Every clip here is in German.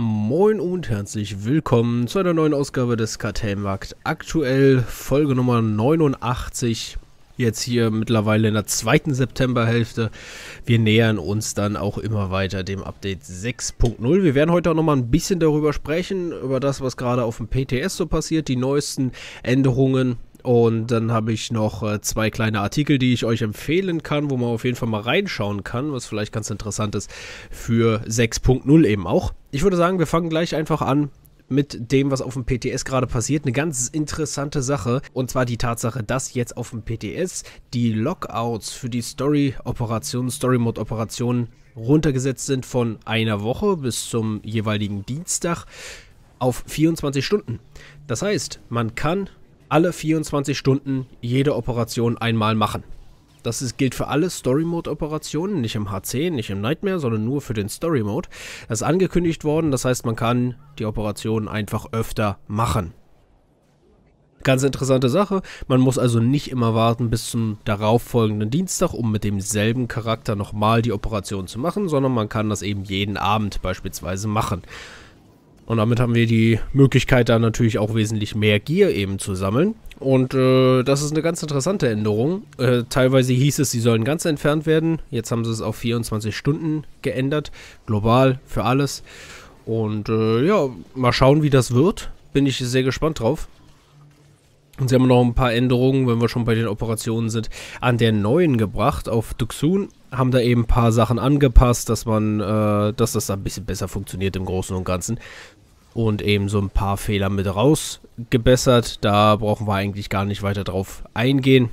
Moin und herzlich willkommen zu einer neuen Ausgabe des Kartellmarkt. Aktuell Folge Nummer 89. Jetzt hier mittlerweile in der zweiten Septemberhälfte. Wir nähern uns dann auch immer weiter dem Update 6.0. Wir werden heute auch nochmal ein bisschen darüber sprechen, über das, was gerade auf dem PTS so passiert, die neuesten Änderungen und dann habe ich noch äh, zwei kleine Artikel, die ich euch empfehlen kann, wo man auf jeden Fall mal reinschauen kann, was vielleicht ganz interessant ist für 6.0 eben auch. Ich würde sagen, wir fangen gleich einfach an mit dem, was auf dem PTS gerade passiert. Eine ganz interessante Sache. Und zwar die Tatsache, dass jetzt auf dem PTS die Lockouts für die Story-Operationen, Story-Mode-Operationen runtergesetzt sind von einer Woche bis zum jeweiligen Dienstag auf 24 Stunden. Das heißt, man kann alle 24 Stunden jede Operation einmal machen. Das ist, gilt für alle Story-Mode-Operationen, nicht im HC, nicht im Nightmare, sondern nur für den Story-Mode. Das ist angekündigt worden, das heißt, man kann die Operation einfach öfter machen. Ganz interessante Sache, man muss also nicht immer warten bis zum darauffolgenden Dienstag, um mit demselben Charakter nochmal die Operation zu machen, sondern man kann das eben jeden Abend beispielsweise machen. Und damit haben wir die Möglichkeit, da natürlich auch wesentlich mehr Gier eben zu sammeln. Und äh, das ist eine ganz interessante Änderung. Äh, teilweise hieß es, sie sollen ganz entfernt werden. Jetzt haben sie es auf 24 Stunden geändert. Global für alles. Und äh, ja, mal schauen, wie das wird. Bin ich sehr gespannt drauf. Und sie haben noch ein paar Änderungen, wenn wir schon bei den Operationen sind, an der neuen gebracht auf Duxun haben da eben ein paar Sachen angepasst, dass man, äh, dass das ein bisschen besser funktioniert im Großen und Ganzen. Und eben so ein paar Fehler mit rausgebessert. Da brauchen wir eigentlich gar nicht weiter drauf eingehen.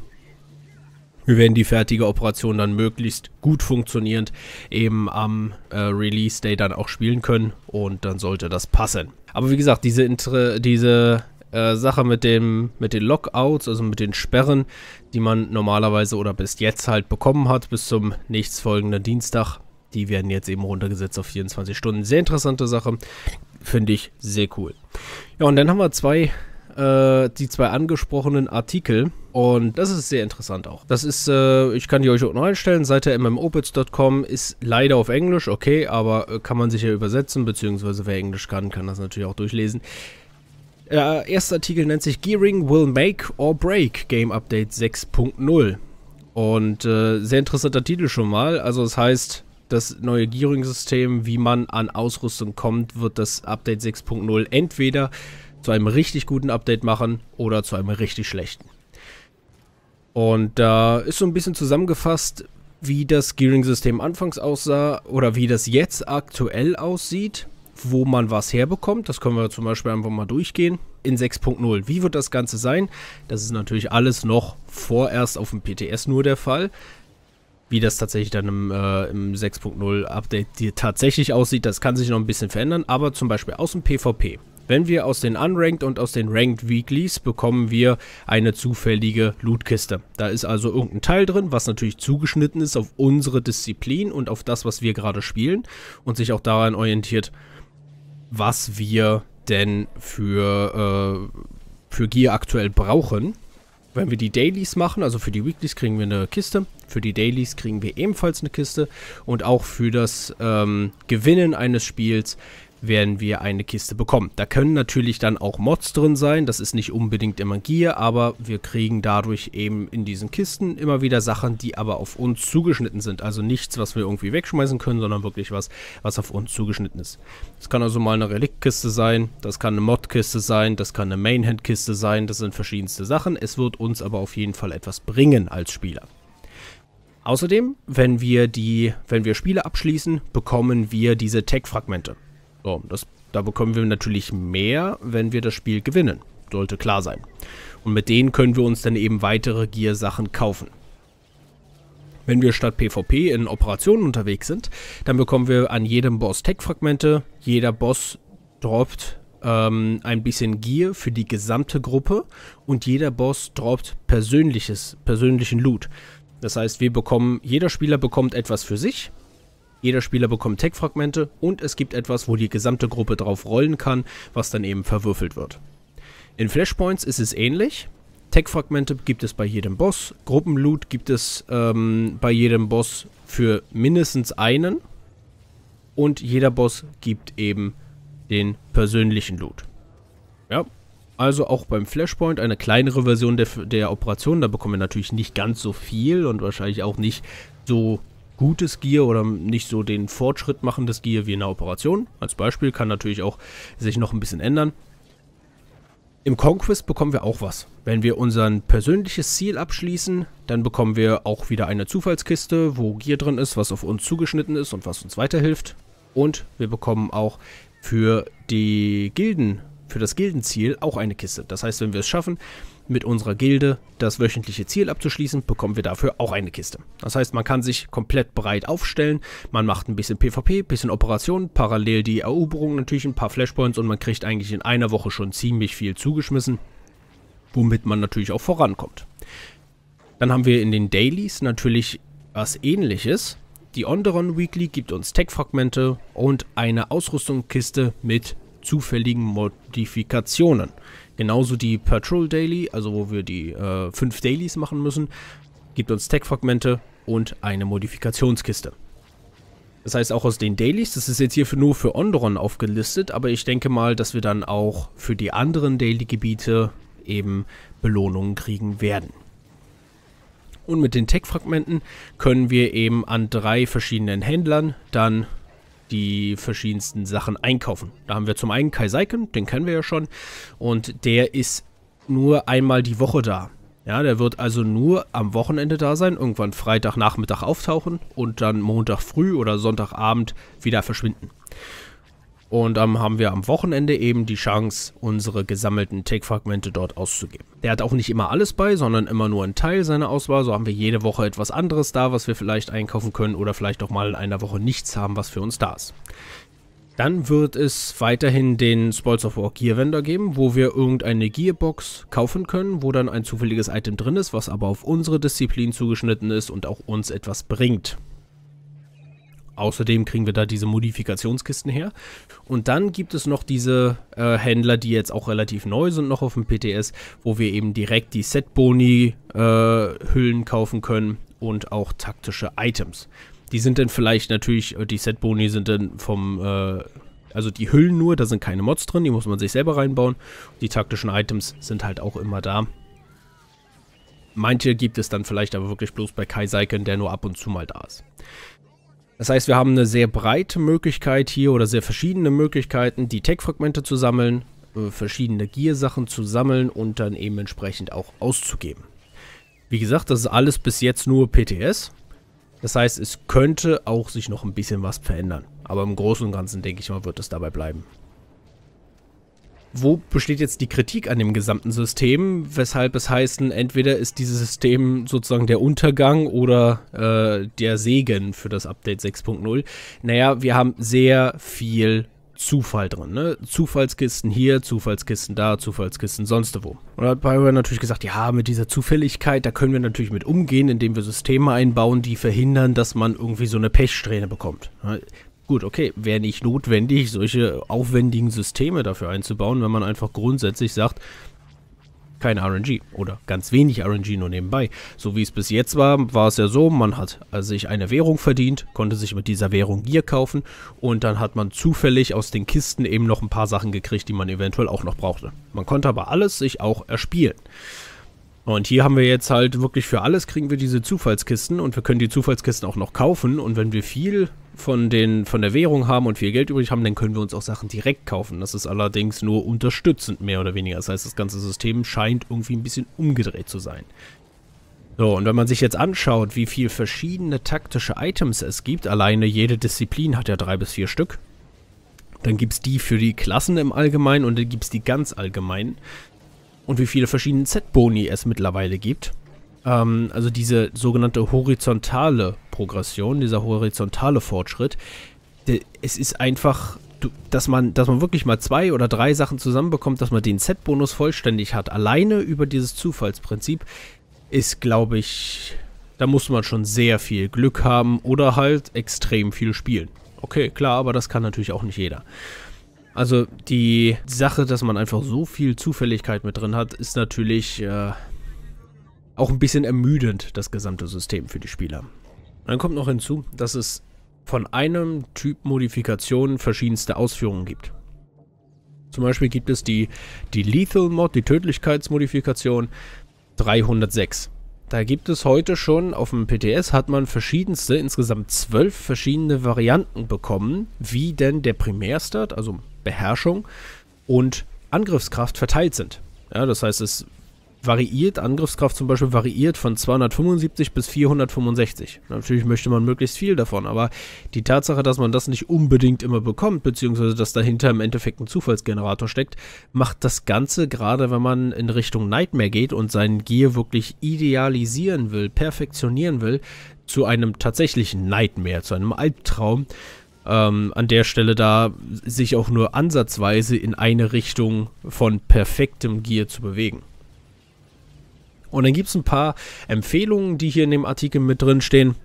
Wir werden die fertige Operation dann möglichst gut funktionierend eben am äh, Release Day dann auch spielen können und dann sollte das passen. Aber wie gesagt, diese, Inter diese äh, Sache mit, dem, mit den Lockouts, also mit den Sperren, die man normalerweise oder bis jetzt halt bekommen hat, bis zum nächstfolgenden Dienstag. Die werden jetzt eben runtergesetzt auf 24 Stunden. Sehr interessante Sache. Finde ich sehr cool. Ja, und dann haben wir zwei äh, die zwei angesprochenen Artikel. Und das ist sehr interessant auch. Das ist, äh, ich kann die euch unten reinstellen, Seite mmopitz.com ist leider auf Englisch, okay, aber äh, kann man sicher übersetzen, beziehungsweise wer Englisch kann, kann das natürlich auch durchlesen. Der äh, erste Artikel nennt sich Gearing will make or break Game Update 6.0. Und äh, sehr interessanter Titel schon mal. Also es das heißt, das neue Gearing-System, wie man an Ausrüstung kommt, wird das Update 6.0 entweder zu einem richtig guten Update machen oder zu einem richtig schlechten. Und da äh, ist so ein bisschen zusammengefasst, wie das Gearing-System anfangs aussah oder wie das jetzt aktuell aussieht wo man was herbekommt. Das können wir zum Beispiel einfach mal durchgehen. In 6.0. Wie wird das Ganze sein? Das ist natürlich alles noch vorerst auf dem PTS nur der Fall. Wie das tatsächlich dann im, äh, im 6.0 Update tatsächlich aussieht, das kann sich noch ein bisschen verändern. Aber zum Beispiel aus dem PvP. Wenn wir aus den Unranked und aus den Ranked Weeklies bekommen wir eine zufällige Lootkiste. Da ist also irgendein Teil drin, was natürlich zugeschnitten ist auf unsere Disziplin und auf das, was wir gerade spielen und sich auch daran orientiert was wir denn für, äh, für Gear aktuell brauchen. Wenn wir die Dailies machen, also für die Weeklies kriegen wir eine Kiste, für die Dailies kriegen wir ebenfalls eine Kiste und auch für das ähm, Gewinnen eines Spiels werden wir eine Kiste bekommen. Da können natürlich dann auch Mods drin sein, das ist nicht unbedingt immer Gear, aber wir kriegen dadurch eben in diesen Kisten immer wieder Sachen, die aber auf uns zugeschnitten sind. Also nichts, was wir irgendwie wegschmeißen können, sondern wirklich was, was auf uns zugeschnitten ist. Das kann also mal eine Reliktkiste sein, das kann eine Modkiste sein, das kann eine Mainhandkiste sein, das sind verschiedenste Sachen. Es wird uns aber auf jeden Fall etwas bringen als Spieler. Außerdem, wenn wir die, wenn wir Spiele abschließen, bekommen wir diese Tech-Fragmente. So, das, da bekommen wir natürlich mehr, wenn wir das Spiel gewinnen. Sollte klar sein. Und mit denen können wir uns dann eben weitere Gear-Sachen kaufen. Wenn wir statt PvP in Operationen unterwegs sind, dann bekommen wir an jedem Boss Tech-Fragmente. Jeder Boss droppt ähm, ein bisschen Gear für die gesamte Gruppe und jeder Boss droppt persönliches, persönlichen Loot. Das heißt, wir bekommen, jeder Spieler bekommt etwas für sich jeder Spieler bekommt Tech-Fragmente und es gibt etwas, wo die gesamte Gruppe drauf rollen kann, was dann eben verwürfelt wird. In Flashpoints ist es ähnlich. Tech-Fragmente gibt es bei jedem Boss, Gruppenloot gibt es ähm, bei jedem Boss für mindestens einen und jeder Boss gibt eben den persönlichen Loot. Ja, also auch beim Flashpoint eine kleinere Version der, der Operation. Da bekommen wir natürlich nicht ganz so viel und wahrscheinlich auch nicht so gutes Gear oder nicht so den Fortschritt machendes Gear wie in der Operation. Als Beispiel kann natürlich auch sich noch ein bisschen ändern. Im Conquest bekommen wir auch was. Wenn wir unser persönliches Ziel abschließen, dann bekommen wir auch wieder eine Zufallskiste, wo Gear drin ist, was auf uns zugeschnitten ist und was uns weiterhilft. Und wir bekommen auch für die Gilden, für das Gildenziel auch eine Kiste. Das heißt, wenn wir es schaffen, mit unserer Gilde das wöchentliche Ziel abzuschließen, bekommen wir dafür auch eine Kiste. Das heißt, man kann sich komplett breit aufstellen, man macht ein bisschen PvP, bisschen Operationen, parallel die Eroberung natürlich, ein paar Flashpoints und man kriegt eigentlich in einer Woche schon ziemlich viel zugeschmissen, womit man natürlich auch vorankommt. Dann haben wir in den Dailies natürlich was ähnliches. Die Onderon Weekly gibt uns Tech-Fragmente und eine Ausrüstungskiste mit zufälligen Modifikationen. Genauso die Patrol Daily, also wo wir die äh, fünf Dailies machen müssen, gibt uns Tech-Fragmente und eine Modifikationskiste. Das heißt auch aus den Dailies, das ist jetzt hier für, nur für Onderon aufgelistet, aber ich denke mal, dass wir dann auch für die anderen Daily-Gebiete eben Belohnungen kriegen werden. Und mit den Tech-Fragmenten können wir eben an drei verschiedenen Händlern dann die verschiedensten Sachen einkaufen. Da haben wir zum einen Kai Seiken, den kennen wir ja schon, und der ist nur einmal die Woche da. Ja, der wird also nur am Wochenende da sein, irgendwann Freitagnachmittag auftauchen und dann Montag früh oder Sonntagabend wieder verschwinden. Und dann ähm, haben wir am Wochenende eben die Chance, unsere gesammelten tech fragmente dort auszugeben. Der hat auch nicht immer alles bei, sondern immer nur einen Teil seiner Auswahl. So haben wir jede Woche etwas anderes da, was wir vielleicht einkaufen können oder vielleicht auch mal in einer Woche nichts haben, was für uns da ist. Dann wird es weiterhin den Spoils of War Gear Vendor geben, wo wir irgendeine Gearbox kaufen können, wo dann ein zufälliges Item drin ist, was aber auf unsere Disziplin zugeschnitten ist und auch uns etwas bringt. Außerdem kriegen wir da diese Modifikationskisten her. Und dann gibt es noch diese äh, Händler, die jetzt auch relativ neu sind, noch auf dem PTS, wo wir eben direkt die Setboni-Hüllen äh, kaufen können und auch taktische Items. Die sind dann vielleicht natürlich, äh, die Setboni sind dann vom, äh, also die Hüllen nur, da sind keine Mods drin, die muss man sich selber reinbauen. Die taktischen Items sind halt auch immer da. Manche gibt es dann vielleicht aber wirklich bloß bei Kai Saiken, der nur ab und zu mal da ist. Das heißt, wir haben eine sehr breite Möglichkeit hier oder sehr verschiedene Möglichkeiten, die Tech-Fragmente zu sammeln, äh, verschiedene Gear-Sachen zu sammeln und dann eben entsprechend auch auszugeben. Wie gesagt, das ist alles bis jetzt nur PTS. Das heißt, es könnte auch sich noch ein bisschen was verändern. Aber im Großen und Ganzen, denke ich mal, wird es dabei bleiben wo besteht jetzt die Kritik an dem gesamten System, weshalb es heißen, entweder ist dieses System sozusagen der Untergang oder äh, der Segen für das Update 6.0. Naja, wir haben sehr viel Zufall drin. Ne? Zufallskisten hier, Zufallskisten da, Zufallskisten sonst wo. Und da hat Bioware natürlich gesagt, ja, mit dieser Zufälligkeit, da können wir natürlich mit umgehen, indem wir Systeme einbauen, die verhindern, dass man irgendwie so eine Pechsträhne bekommt. Ne? Gut, okay, wäre nicht notwendig, solche aufwendigen Systeme dafür einzubauen, wenn man einfach grundsätzlich sagt, kein RNG oder ganz wenig RNG nur nebenbei. So wie es bis jetzt war, war es ja so, man hat äh, sich eine Währung verdient, konnte sich mit dieser Währung Gear kaufen und dann hat man zufällig aus den Kisten eben noch ein paar Sachen gekriegt, die man eventuell auch noch brauchte. Man konnte aber alles sich auch erspielen. Und hier haben wir jetzt halt wirklich für alles kriegen wir diese Zufallskisten und wir können die Zufallskisten auch noch kaufen und wenn wir viel von, den, von der Währung haben und viel Geld übrig haben, dann können wir uns auch Sachen direkt kaufen. Das ist allerdings nur unterstützend mehr oder weniger. Das heißt, das ganze System scheint irgendwie ein bisschen umgedreht zu sein. So, und wenn man sich jetzt anschaut, wie viel verschiedene taktische Items es gibt, alleine jede Disziplin hat ja drei bis vier Stück, dann gibt es die für die Klassen im Allgemeinen und dann gibt es die ganz allgemein und wie viele verschiedene Z-Boni es mittlerweile gibt. Ähm, also diese sogenannte horizontale Progression, dieser horizontale Fortschritt, es ist einfach, dass man, dass man wirklich mal zwei oder drei Sachen zusammenbekommt, dass man den Z-Bonus vollständig hat, alleine über dieses Zufallsprinzip, ist, glaube ich, da muss man schon sehr viel Glück haben oder halt extrem viel spielen. Okay, klar, aber das kann natürlich auch nicht jeder. Also die Sache, dass man einfach so viel Zufälligkeit mit drin hat, ist natürlich äh, auch ein bisschen ermüdend, das gesamte System für die Spieler. dann kommt noch hinzu, dass es von einem Typ Modifikationen verschiedenste Ausführungen gibt. Zum Beispiel gibt es die, die Lethal Mod, die Tödlichkeitsmodifikation 306. Da gibt es heute schon auf dem PTS hat man verschiedenste, insgesamt zwölf verschiedene Varianten bekommen, wie denn der Primärstart, also Beherrschung und Angriffskraft verteilt sind. Ja, das heißt, es variiert, Angriffskraft zum Beispiel variiert von 275 bis 465. Natürlich möchte man möglichst viel davon, aber die Tatsache, dass man das nicht unbedingt immer bekommt, beziehungsweise dass dahinter im Endeffekt ein Zufallsgenerator steckt, macht das Ganze, gerade wenn man in Richtung Nightmare geht und seinen Gear wirklich idealisieren will, perfektionieren will, zu einem tatsächlichen Nightmare, zu einem Albtraum, ähm, an der Stelle da sich auch nur ansatzweise in eine Richtung von perfektem Gear zu bewegen. Und dann gibt es ein paar Empfehlungen, die hier in dem Artikel mit drin stehen.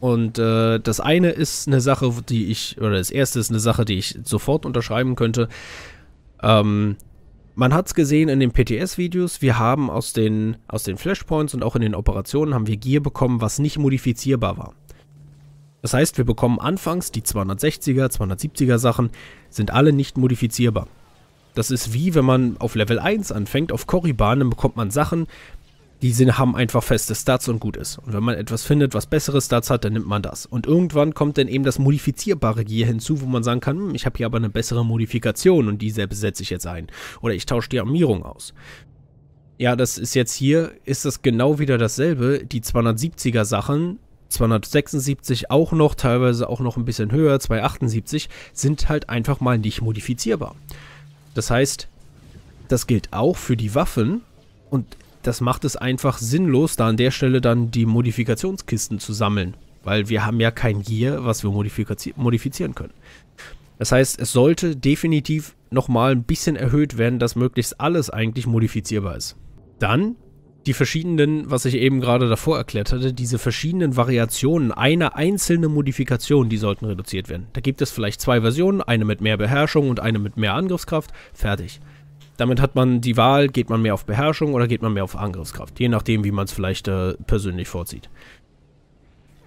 Und äh, das eine ist eine Sache, die ich, oder das erste ist eine Sache, die ich sofort unterschreiben könnte. Ähm, man hat es gesehen in den PTS-Videos, wir haben aus den, aus den Flashpoints und auch in den Operationen haben wir Gear bekommen, was nicht modifizierbar war. Das heißt, wir bekommen anfangs die 260er, 270er Sachen, sind alle nicht modifizierbar. Das ist wie, wenn man auf Level 1 anfängt, auf Korriban, dann bekommt man Sachen, die sind, haben einfach feste Stats und gut ist. Und wenn man etwas findet, was bessere Stats hat, dann nimmt man das. Und irgendwann kommt dann eben das modifizierbare Gear hinzu, wo man sagen kann, hm, ich habe hier aber eine bessere Modifikation und diese besetze ich jetzt ein. Oder ich tausche die Armierung aus. Ja, das ist jetzt hier, ist das genau wieder dasselbe. Die 270er Sachen 276 auch noch, teilweise auch noch ein bisschen höher, 278, sind halt einfach mal nicht modifizierbar. Das heißt, das gilt auch für die Waffen und das macht es einfach sinnlos, da an der Stelle dann die Modifikationskisten zu sammeln, weil wir haben ja kein Gear, was wir modifizieren können. Das heißt, es sollte definitiv nochmal ein bisschen erhöht werden, dass möglichst alles eigentlich modifizierbar ist. Dann die verschiedenen, was ich eben gerade davor erklärt hatte, diese verschiedenen Variationen einer einzelnen Modifikation, die sollten reduziert werden. Da gibt es vielleicht zwei Versionen, eine mit mehr Beherrschung und eine mit mehr Angriffskraft. Fertig. Damit hat man die Wahl, geht man mehr auf Beherrschung oder geht man mehr auf Angriffskraft. Je nachdem, wie man es vielleicht äh, persönlich vorzieht.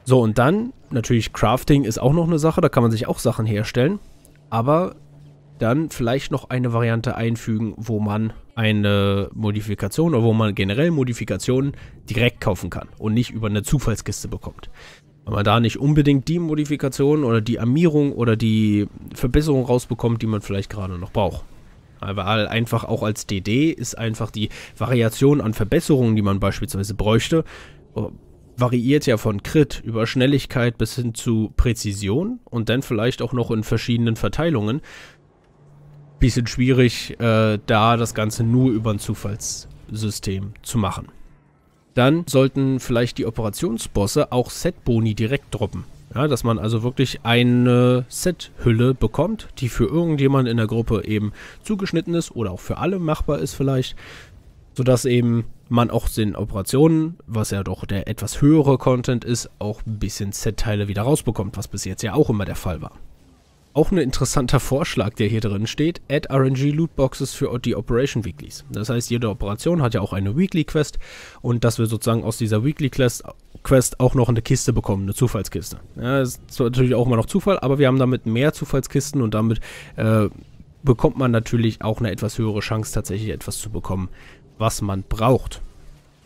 So, und dann, natürlich, Crafting ist auch noch eine Sache, da kann man sich auch Sachen herstellen. Aber dann vielleicht noch eine Variante einfügen, wo man eine Modifikation oder wo man generell Modifikationen direkt kaufen kann und nicht über eine Zufallskiste bekommt. Wenn man da nicht unbedingt die Modifikation oder die Armierung oder die Verbesserung rausbekommt, die man vielleicht gerade noch braucht. Aber einfach auch als DD ist einfach die Variation an Verbesserungen, die man beispielsweise bräuchte, äh, variiert ja von Crit über Schnelligkeit bis hin zu Präzision und dann vielleicht auch noch in verschiedenen Verteilungen bisschen schwierig, äh, da das Ganze nur über ein Zufallssystem zu machen. Dann sollten vielleicht die Operationsbosse auch Setboni direkt droppen. Ja, dass man also wirklich eine Set-Hülle bekommt, die für irgendjemanden in der Gruppe eben zugeschnitten ist oder auch für alle machbar ist vielleicht, sodass eben man auch den Operationen, was ja doch der etwas höhere Content ist, auch ein bisschen Set-Teile wieder rausbekommt, was bis jetzt ja auch immer der Fall war. Auch ein interessanter Vorschlag, der hier drin steht, add RNG Lootboxes für die Operation Weeklies. Das heißt, jede Operation hat ja auch eine Weekly Quest und dass wir sozusagen aus dieser Weekly Quest, Quest auch noch eine Kiste bekommen, eine Zufallskiste. Ja, das ist natürlich auch immer noch Zufall, aber wir haben damit mehr Zufallskisten und damit äh, bekommt man natürlich auch eine etwas höhere Chance, tatsächlich etwas zu bekommen, was man braucht.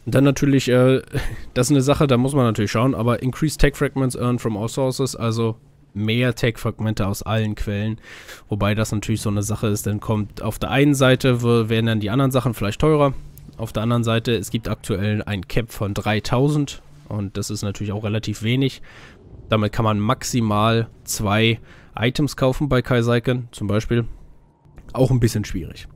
Und dann natürlich, äh, das ist eine Sache, da muss man natürlich schauen, aber Increased Tech Fragments earned from all sources, also mehr tag fragmente aus allen Quellen. Wobei das natürlich so eine Sache ist, dann kommt auf der einen Seite werden dann die anderen Sachen vielleicht teurer. Auf der anderen Seite, es gibt aktuell ein Cap von 3000 und das ist natürlich auch relativ wenig. Damit kann man maximal zwei Items kaufen bei Kaisaiken zum Beispiel. Auch ein bisschen schwierig.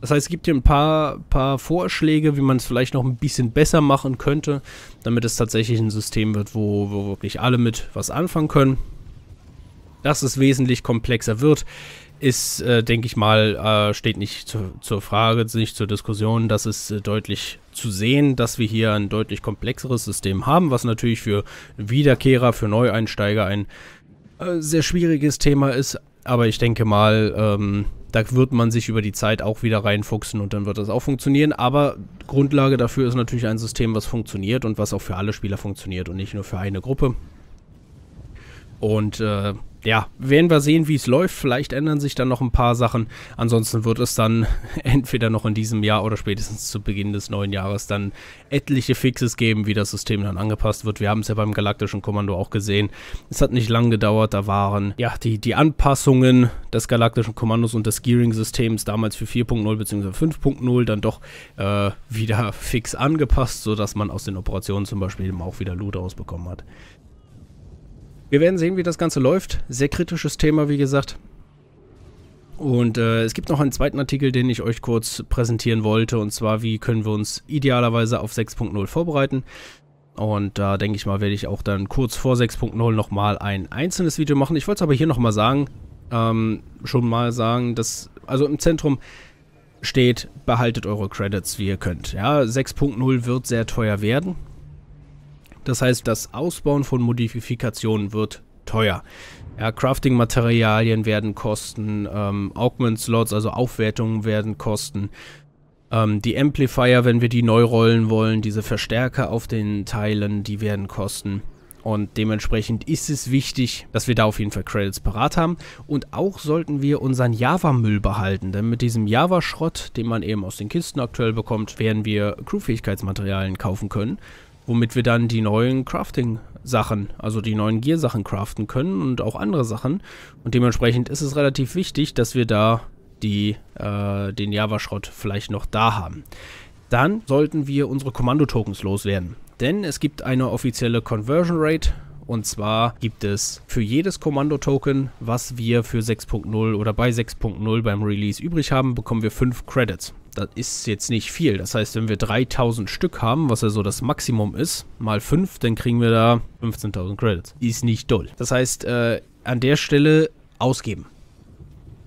Das heißt, es gibt hier ein paar, paar Vorschläge, wie man es vielleicht noch ein bisschen besser machen könnte, damit es tatsächlich ein System wird, wo, wo wirklich alle mit was anfangen können dass es wesentlich komplexer wird, ist, äh, denke ich mal, äh, steht nicht zu, zur Frage, nicht zur Diskussion. Das ist äh, deutlich zu sehen, dass wir hier ein deutlich komplexeres System haben, was natürlich für Wiederkehrer, für Neueinsteiger ein äh, sehr schwieriges Thema ist. Aber ich denke mal, ähm, da wird man sich über die Zeit auch wieder reinfuchsen und dann wird das auch funktionieren. Aber Grundlage dafür ist natürlich ein System, was funktioniert und was auch für alle Spieler funktioniert und nicht nur für eine Gruppe. Und äh, ja, werden wir sehen, wie es läuft. Vielleicht ändern sich dann noch ein paar Sachen. Ansonsten wird es dann entweder noch in diesem Jahr oder spätestens zu Beginn des neuen Jahres dann etliche Fixes geben, wie das System dann angepasst wird. Wir haben es ja beim Galaktischen Kommando auch gesehen. Es hat nicht lang gedauert. Da waren ja die, die Anpassungen des Galaktischen Kommandos und des Gearing-Systems damals für 4.0 bzw. 5.0 dann doch äh, wieder fix angepasst, sodass man aus den Operationen zum Beispiel eben auch wieder Loot rausbekommen hat. Wir werden sehen, wie das Ganze läuft. Sehr kritisches Thema, wie gesagt. Und äh, es gibt noch einen zweiten Artikel, den ich euch kurz präsentieren wollte, und zwar, wie können wir uns idealerweise auf 6.0 vorbereiten. Und da äh, denke ich mal, werde ich auch dann kurz vor 6.0 nochmal ein einzelnes Video machen. Ich wollte es aber hier nochmal sagen, ähm, schon mal sagen, dass, also im Zentrum steht, behaltet eure Credits, wie ihr könnt. Ja, 6.0 wird sehr teuer werden. Das heißt, das Ausbauen von Modifikationen wird teuer. Ja, Crafting-Materialien werden kosten, ähm, Augment-Slots, also Aufwertungen werden kosten. Ähm, die Amplifier, wenn wir die neu rollen wollen, diese Verstärker auf den Teilen, die werden kosten. Und dementsprechend ist es wichtig, dass wir da auf jeden Fall Credits parat haben. Und auch sollten wir unseren Java-Müll behalten, denn mit diesem Java-Schrott, den man eben aus den Kisten aktuell bekommt, werden wir Crew-Fähigkeitsmaterialien kaufen können womit wir dann die neuen Crafting-Sachen, also die neuen Gear-Sachen craften können und auch andere Sachen. Und dementsprechend ist es relativ wichtig, dass wir da die, äh, den Java-Schrott vielleicht noch da haben. Dann sollten wir unsere Kommandotokens loswerden. Denn es gibt eine offizielle Conversion Rate, und zwar gibt es für jedes Kommandotoken, was wir für 6.0 oder bei 6.0 beim Release übrig haben, bekommen wir 5 Credits das ist jetzt nicht viel. Das heißt, wenn wir 3000 Stück haben, was ja so das Maximum ist, mal 5, dann kriegen wir da 15.000 Credits. Ist nicht doll. Das heißt, äh, an der Stelle ausgeben.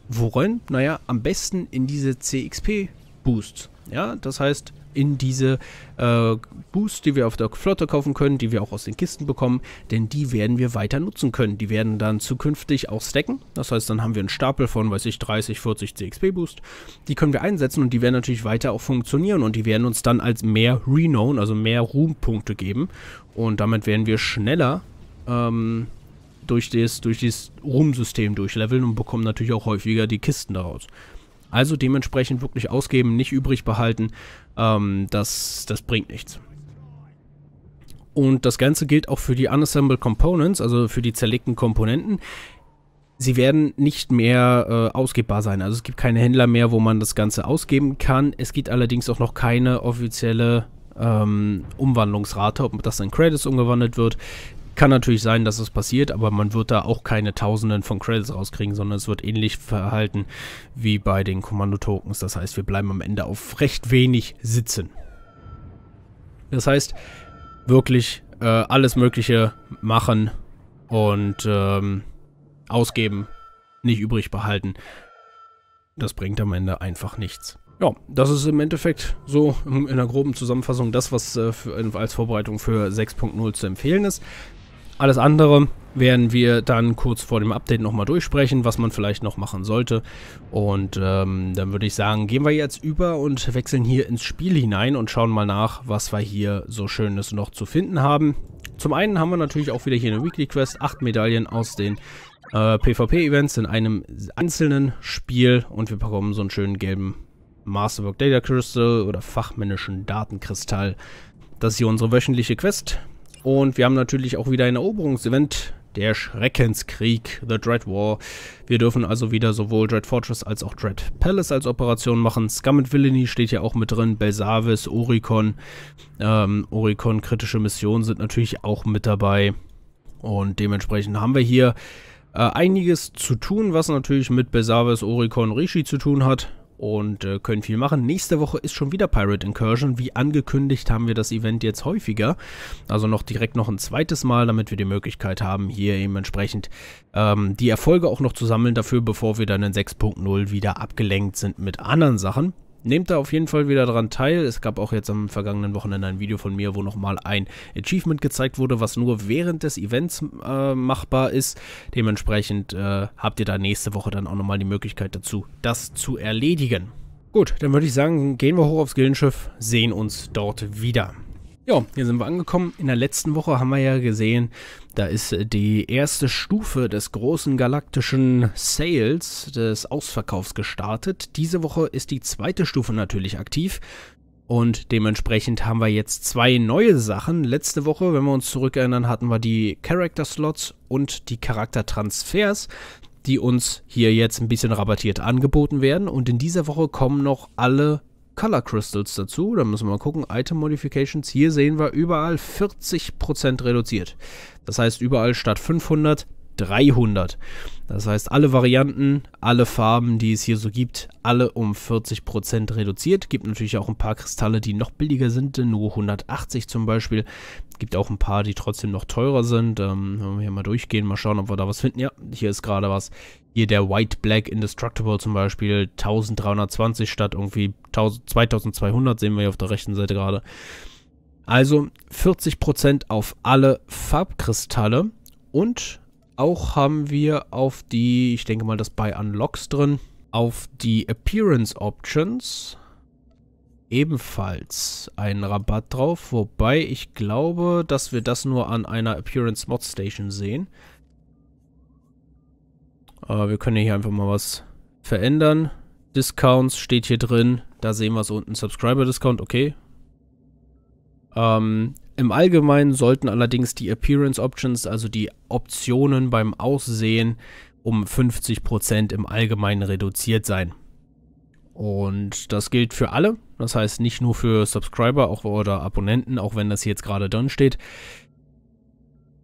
Worin? Naja, am besten in diese CXP-Boosts. Ja, das heißt, in diese äh, Boost, die wir auf der Flotte kaufen können, die wir auch aus den Kisten bekommen, denn die werden wir weiter nutzen können. Die werden dann zukünftig auch stacken. Das heißt, dann haben wir einen Stapel von, weiß ich, 30, 40 CXP Boost. Die können wir einsetzen und die werden natürlich weiter auch funktionieren und die werden uns dann als mehr Renown, also mehr Ruhmpunkte geben. Und damit werden wir schneller ähm, durch das, durch das Ruhmsystem durchleveln und bekommen natürlich auch häufiger die Kisten daraus. Also dementsprechend wirklich ausgeben, nicht übrig behalten. Ähm, das, das bringt nichts. Und das Ganze gilt auch für die Unassembled Components, also für die zerlegten Komponenten. Sie werden nicht mehr äh, ausgebbar sein. Also es gibt keine Händler mehr, wo man das Ganze ausgeben kann. Es gibt allerdings auch noch keine offizielle ähm, Umwandlungsrate, ob das in Credits umgewandelt wird. Kann natürlich sein, dass es passiert, aber man wird da auch keine Tausenden von Credits rauskriegen, sondern es wird ähnlich verhalten wie bei den Kommando-Tokens. Das heißt, wir bleiben am Ende auf recht wenig sitzen. Das heißt, wirklich äh, alles Mögliche machen und ähm, ausgeben, nicht übrig behalten. Das bringt am Ende einfach nichts. Ja, das ist im Endeffekt so in einer groben Zusammenfassung das, was äh, für, als Vorbereitung für 6.0 zu empfehlen ist. Alles andere werden wir dann kurz vor dem Update nochmal durchsprechen, was man vielleicht noch machen sollte. Und ähm, dann würde ich sagen, gehen wir jetzt über und wechseln hier ins Spiel hinein und schauen mal nach, was wir hier so Schönes noch zu finden haben. Zum einen haben wir natürlich auch wieder hier eine Weekly Quest, acht Medaillen aus den äh, PvP-Events in einem einzelnen Spiel und wir bekommen so einen schönen gelben Masterwork Data Crystal oder fachmännischen Datenkristall. Das ist hier unsere wöchentliche Quest. Und wir haben natürlich auch wieder ein Eroberungsevent, der Schreckenskrieg, The Dread War. Wir dürfen also wieder sowohl Dread Fortress als auch Dread Palace als Operation machen. Scum and Villainy steht ja auch mit drin, Belsavis, Oricon. Ähm, Oricon, kritische Missionen sind natürlich auch mit dabei. Und dementsprechend haben wir hier äh, einiges zu tun, was natürlich mit Belsavis, Oricon, Rishi zu tun hat und äh, können viel machen. Nächste Woche ist schon wieder Pirate Incursion. Wie angekündigt haben wir das Event jetzt häufiger. Also noch direkt noch ein zweites Mal, damit wir die Möglichkeit haben, hier eben entsprechend ähm, die Erfolge auch noch zu sammeln dafür, bevor wir dann in 6.0 wieder abgelenkt sind mit anderen Sachen. Nehmt da auf jeden Fall wieder dran teil. Es gab auch jetzt am vergangenen Wochenende ein Video von mir, wo nochmal ein Achievement gezeigt wurde, was nur während des Events äh, machbar ist. Dementsprechend äh, habt ihr da nächste Woche dann auch nochmal die Möglichkeit dazu, das zu erledigen. Gut, dann würde ich sagen, gehen wir hoch aufs Gildenschiff, sehen uns dort wieder. Ja, hier sind wir angekommen. In der letzten Woche haben wir ja gesehen, da ist die erste Stufe des großen galaktischen Sales des Ausverkaufs gestartet. Diese Woche ist die zweite Stufe natürlich aktiv. Und dementsprechend haben wir jetzt zwei neue Sachen. Letzte Woche, wenn wir uns zurückerinnern, hatten wir die Character Slots und die Charakter Transfers, die uns hier jetzt ein bisschen rabattiert angeboten werden. Und in dieser Woche kommen noch alle Color Crystals dazu. Da müssen wir mal gucken. Item Modifications. Hier sehen wir überall 40% reduziert. Das heißt, überall statt 500 300. Das heißt, alle Varianten, alle Farben, die es hier so gibt, alle um 40% reduziert. Gibt natürlich auch ein paar Kristalle, die noch billiger sind, nur 180 zum Beispiel. Gibt auch ein paar, die trotzdem noch teurer sind. Ähm, wenn wir hier mal durchgehen, mal schauen, ob wir da was finden. Ja, hier ist gerade was. Hier der White Black Indestructible zum Beispiel, 1320 statt irgendwie 2200 sehen wir hier auf der rechten Seite gerade. Also 40% auf alle Farbkristalle und auch haben wir auf die, ich denke mal, das bei Unlocks drin, auf die Appearance Options ebenfalls einen Rabatt drauf, wobei ich glaube, dass wir das nur an einer Appearance Mod Station sehen. Aber wir können hier einfach mal was verändern. Discounts steht hier drin. Da sehen wir es unten. Subscriber Discount, okay. Ähm, im Allgemeinen sollten allerdings die Appearance Options, also die Optionen beim Aussehen, um 50% im Allgemeinen reduziert sein. Und das gilt für alle, das heißt nicht nur für Subscriber auch, oder Abonnenten, auch wenn das jetzt gerade drin steht.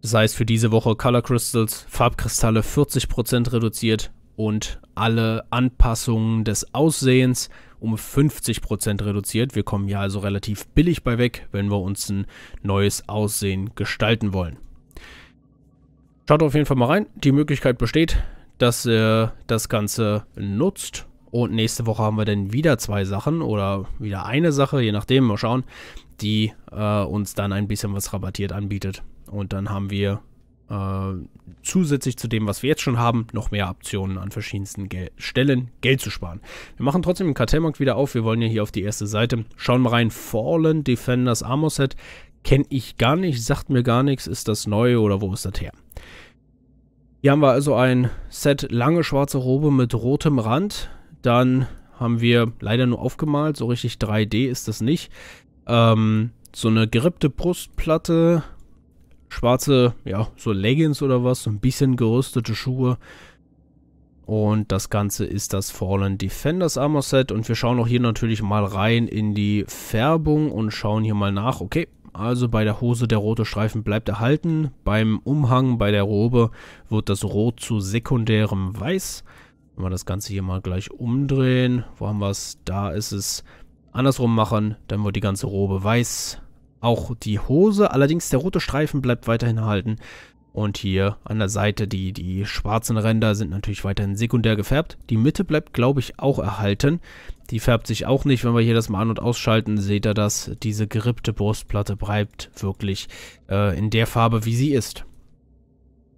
Das heißt für diese Woche Color Crystals, Farbkristalle 40% reduziert und alle Anpassungen des Aussehens um 50% reduziert. Wir kommen ja also relativ billig bei weg, wenn wir uns ein neues Aussehen gestalten wollen. Schaut auf jeden Fall mal rein. Die Möglichkeit besteht, dass ihr äh, das Ganze nutzt. Und nächste Woche haben wir dann wieder zwei Sachen oder wieder eine Sache, je nachdem, mal schauen, die äh, uns dann ein bisschen was rabattiert anbietet. Und dann haben wir äh, zusätzlich zu dem, was wir jetzt schon haben, noch mehr Optionen an verschiedensten Gel Stellen Geld zu sparen. Wir machen trotzdem den Kartellmarkt wieder auf. Wir wollen ja hier auf die erste Seite. Schauen wir rein. Fallen Defenders Armor Set. Kenne ich gar nicht, sagt mir gar nichts. Ist das neu oder wo ist das her? Hier haben wir also ein Set lange schwarze Robe mit rotem Rand. Dann haben wir leider nur aufgemalt. So richtig 3D ist das nicht. Ähm, so eine gerippte Brustplatte schwarze, ja, so Leggings oder was, so ein bisschen gerüstete Schuhe. Und das Ganze ist das Fallen Defenders Armor Set. Und wir schauen auch hier natürlich mal rein in die Färbung und schauen hier mal nach. Okay, also bei der Hose der rote Streifen bleibt erhalten. Beim Umhang bei der Robe wird das Rot zu sekundärem Weiß. Wenn wir das Ganze hier mal gleich umdrehen. Wo haben wir es? Da ist es andersrum machen. Dann wird die ganze Robe weiß auch die Hose. Allerdings der rote Streifen bleibt weiterhin erhalten. Und hier an der Seite die, die schwarzen Ränder sind natürlich weiterhin sekundär gefärbt. Die Mitte bleibt, glaube ich, auch erhalten. Die färbt sich auch nicht. Wenn wir hier das mal an- und ausschalten, seht ihr das. Diese gerippte Brustplatte bleibt wirklich äh, in der Farbe, wie sie ist.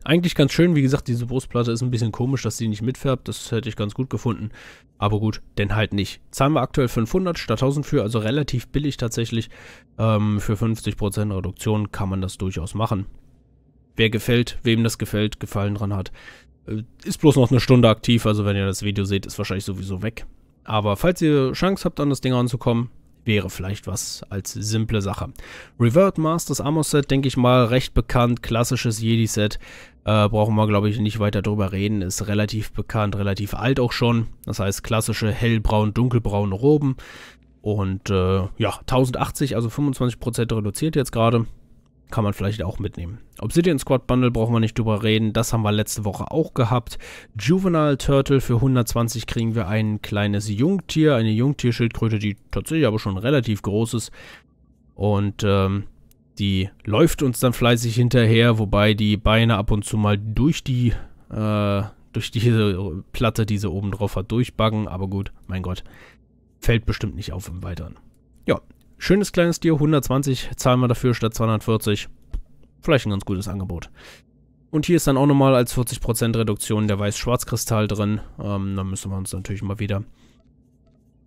Eigentlich ganz schön, wie gesagt, diese Brustplatte ist ein bisschen komisch, dass sie nicht mitfärbt, das hätte ich ganz gut gefunden. Aber gut, denn halt nicht. Zahlen wir aktuell 500 statt 1000 für, also relativ billig tatsächlich. Ähm, für 50% Reduktion kann man das durchaus machen. Wer gefällt, wem das gefällt, Gefallen dran hat. Äh, ist bloß noch eine Stunde aktiv, also wenn ihr das Video seht, ist wahrscheinlich sowieso weg. Aber falls ihr Chance habt, an das Ding anzukommen, wäre vielleicht was als simple Sache. Revert Masters Armor Set, denke ich mal, recht bekannt, klassisches Jedi-Set. Äh, brauchen wir, glaube ich, nicht weiter drüber reden. Ist relativ bekannt, relativ alt auch schon. Das heißt, klassische hellbraun, dunkelbraune Roben. Und äh, ja, 1080, also 25% reduziert jetzt gerade kann man vielleicht auch mitnehmen. Obsidian Squad Bundle brauchen wir nicht drüber reden, das haben wir letzte Woche auch gehabt. Juvenile Turtle für 120 kriegen wir ein kleines Jungtier, eine Jungtierschildkröte, die tatsächlich aber schon relativ groß ist. Und ähm, die läuft uns dann fleißig hinterher, wobei die Beine ab und zu mal durch die äh, durch diese Platte, die sie oben drauf hat, durchbacken. Aber gut, mein Gott, fällt bestimmt nicht auf im Weiteren. Ja, Schönes kleines Tier, 120 zahlen wir dafür statt 240. Vielleicht ein ganz gutes Angebot. Und hier ist dann auch nochmal als 40% Reduktion der Weiß-Schwarz-Kristall drin. Ähm, dann müssen wir uns natürlich mal wieder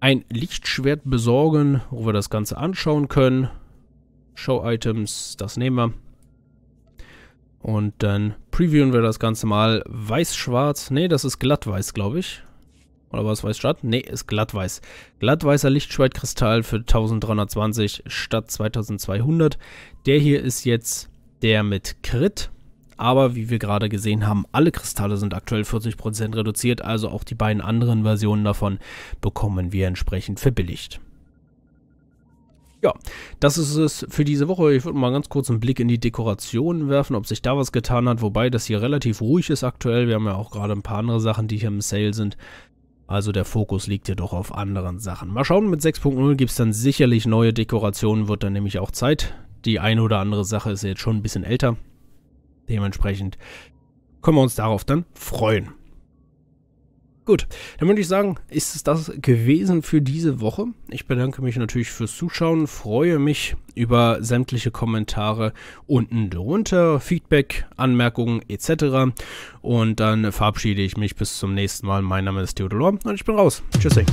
ein Lichtschwert besorgen, wo wir das Ganze anschauen können. Show-Items, das nehmen wir. Und dann previewen wir das Ganze mal. Weiß-Schwarz, Ne, das ist glatt-weiß, glaube ich. Oder war es weiß statt? Ne, ist glattweiß. Glattweißer Lichtschwertkristall für 1320 statt 2200. Der hier ist jetzt der mit Crit. Aber wie wir gerade gesehen haben, alle Kristalle sind aktuell 40% reduziert. Also auch die beiden anderen Versionen davon bekommen wir entsprechend verbilligt. Ja, das ist es für diese Woche. Ich würde mal ganz kurz einen Blick in die Dekorationen werfen, ob sich da was getan hat, wobei das hier relativ ruhig ist aktuell. Wir haben ja auch gerade ein paar andere Sachen, die hier im Sale sind. Also der Fokus liegt hier doch auf anderen Sachen. Mal schauen, mit 6.0 gibt es dann sicherlich neue Dekorationen, wird dann nämlich auch Zeit. Die eine oder andere Sache ist jetzt schon ein bisschen älter. Dementsprechend können wir uns darauf dann freuen. Gut, dann würde ich sagen, ist es das gewesen für diese Woche. Ich bedanke mich natürlich fürs Zuschauen, freue mich über sämtliche Kommentare unten drunter, Feedback, Anmerkungen etc. Und dann verabschiede ich mich bis zum nächsten Mal. Mein Name ist Theodor und ich bin raus. Tschüssi.